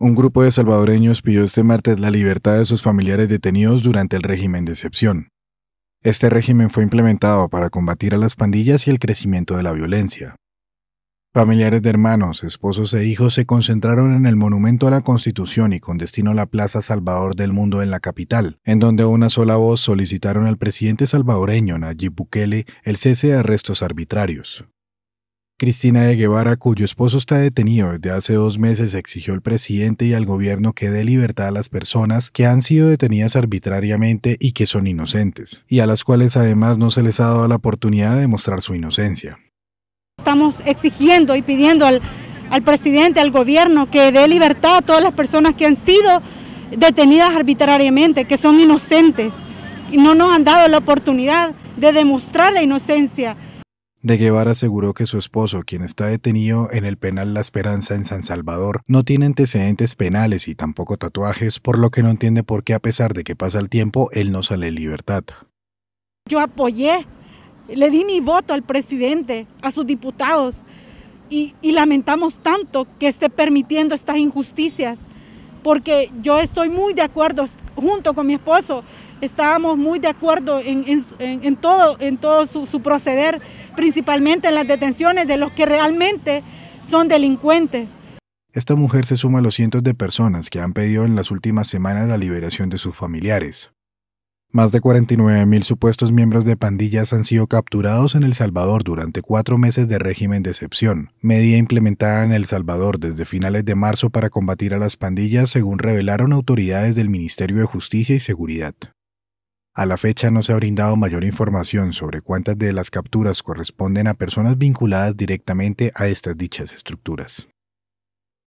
Un grupo de salvadoreños pidió este martes la libertad de sus familiares detenidos durante el régimen de excepción. Este régimen fue implementado para combatir a las pandillas y el crecimiento de la violencia. Familiares de hermanos, esposos e hijos se concentraron en el Monumento a la Constitución y con destino a la Plaza Salvador del Mundo en la capital, en donde una sola voz solicitaron al presidente salvadoreño Nayib Bukele el cese de arrestos arbitrarios. Cristina de Guevara, cuyo esposo está detenido desde hace dos meses, exigió al presidente y al gobierno que dé libertad a las personas que han sido detenidas arbitrariamente y que son inocentes, y a las cuales además no se les ha dado la oportunidad de demostrar su inocencia. Estamos exigiendo y pidiendo al, presidente, al gobierno, que dé libertad a todas las personas que han sido detenidas arbitrariamente, que son inocentes, y no nos han dado la oportunidad de demostrar la inocencia. De Guevara aseguró que su esposo, quien está detenido en el penal La Esperanza en San Salvador, no tiene antecedentes penales y tampoco tatuajes, por lo que no entiende por qué a pesar de que pasa el tiempo, él no sale en libertad. Yo apoyé, le di mi voto al presidente, a sus diputados, y lamentamos tanto que esté permitiendo estas injusticias porque yo estoy muy de acuerdo junto con mi esposo, estábamos muy de acuerdo en, todo, en todo su, proceder, principalmente en las detenciones de los que realmente son delincuentes. Esta mujer se suma a los cientos de personas que han pedido en las últimas semanas la liberación de sus familiares. Más de 49.000 supuestos miembros de pandillas han sido capturados en El Salvador durante cuatro meses de régimen de excepción, medida implementada en El Salvador desde finales de marzo para combatir a las pandillas, según revelaron autoridades del Ministerio de Justicia y Seguridad. A la fecha no se ha brindado mayor información sobre cuántas de las capturas corresponden a personas vinculadas directamente a estas dichas estructuras.